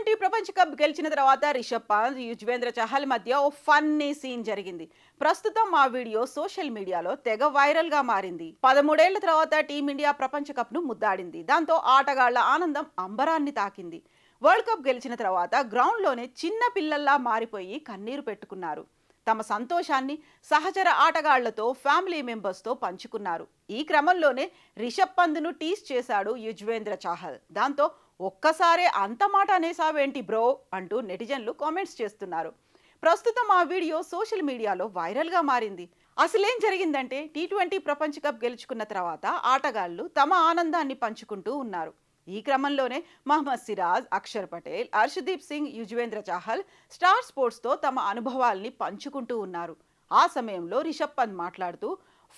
twenty ప్రపంచ cup గెలిచిన తర్వాత రిషబ్ పంత్ యుజ్వేంద్ర చహల్ మధ్య ఓ ఫన్నీ సీన్ జరిగింది ప్రస్తుతం ఆ వీడియో సోషల్ మీడియాలో తెగ వైరల్ గా మారింది పదమూడేళ్ల తర్వాత టీమిండియా ప్రపంచ కప్ ను ముద్దాడింది దాంతో ఆటగాళ్ల ఆనందం అంబరాన్ని తాకింది వరల్డ్ కప్ గెలిచిన తర్వాత గ్రౌండ్ లోనే చిన్న పిల్లల్లా మారిపోయి కన్నీరు పెట్టుకున్నారు తమ సంతోషాన్ని సహచర ఆటగాళ్లతో ఫ్యామిలీ మెంబర్స్తో పంచుకున్నారు ఈ క్రమంలోనే రిషబ్ ను టీస్ చేశాడు యుజ్వేంద్ర చాహల్ దాంతో ఒక్కసారే అంత మాట అనేసావేంటి బ్రో అంటూ నెటిజన్లు కామెంట్స్ చేస్తున్నారు ప్రస్తుతం ఆ వీడియో సోషల్ మీడియాలో వైరల్గా మారింది అసలేం జరిగిందంటే టీ ట్వంటీ ప్రపంచ కప్ గెలుచుకున్న తర్వాత ఆటగాళ్లు తమ ఆనందాన్ని పంచుకుంటూ ఉన్నారు ఈ క్రమంలోనే మహమ్మద్ సిరాజ్ అక్షర్ పటేల్ అర్షదీప్ సింగ్ యుజ్వేంద్ర చాహల్ స్టార్ స్పోర్ట్స్తో తమ అనుభవాల్ని పంచుకుంటూ ఉన్నారు ఆ సమయంలో రిషబ్ పంత్ మాట్లాడుతూ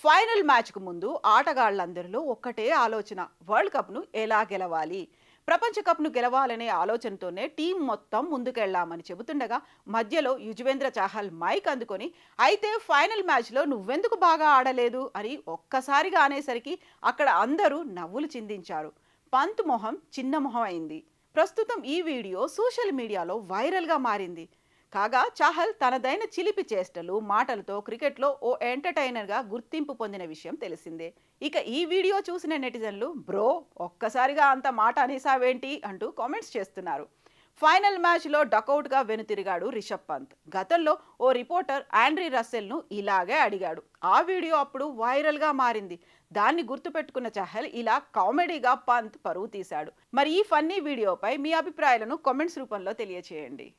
ఫైనల్ మ్యాచ్కు ముందు ఆటగాళ్లందరిలో ఒక్కటే ఆలోచన వరల్డ్ కప్ను ఎలా గెలవాలి ప్రపంచ కప్ను గెలవాలనే ఆలోచనతోనే టీం మొత్తం ముందుకెళ్లామని చెబుతుండగా మధ్యలో యుజ్వేంద్ర చాహల్ మైక్ అందుకొని అయితే ఫైనల్ మ్యాచ్లో నువ్వెందుకు బాగా ఆడలేదు అని ఒక్కసారిగా అనేసరికి అక్కడ అందరూ నవ్వులు చిందించారు పంత్ మొహం చిన్న మొహం అయింది ప్రస్తుతం ఈ వీడియో సోషల్ మీడియాలో వైరల్గా మారింది కాగా చాహల్ తనదైన చిలిపి చేష్టలు మాటలతో క్రికెట్లో ఓ ఎంటర్టైనర్గా గుర్తింపు పొందిన విషయం తెలిసిందే ఇక ఈ వీడియో చూసిన నెటిజన్లు బ్రో ఒక్కసారిగా అంత మాట అనేసావేంటి అంటూ కామెంట్స్ చేస్తున్నారు ఫైనల్ మ్యాచ్లో డకౌట్గా వెనుతిరిగాడు రిషబ్ పంత్ గతంలో ఓ రిపోర్టర్ ఆండ్రీ రస్సెల్ను ఇలాగే అడిగాడు ఆ వీడియో అప్పుడు వైరల్గా మారింది దాన్ని గుర్తుపెట్టుకున్న చహల్ ఇలా కామెడీగా పంత్ పరువు తీశాడు మరి ఈ ఫన్నీ వీడియోపై మీ అభిప్రాయాలను కామెంట్స్ రూపంలో తెలియచేయండి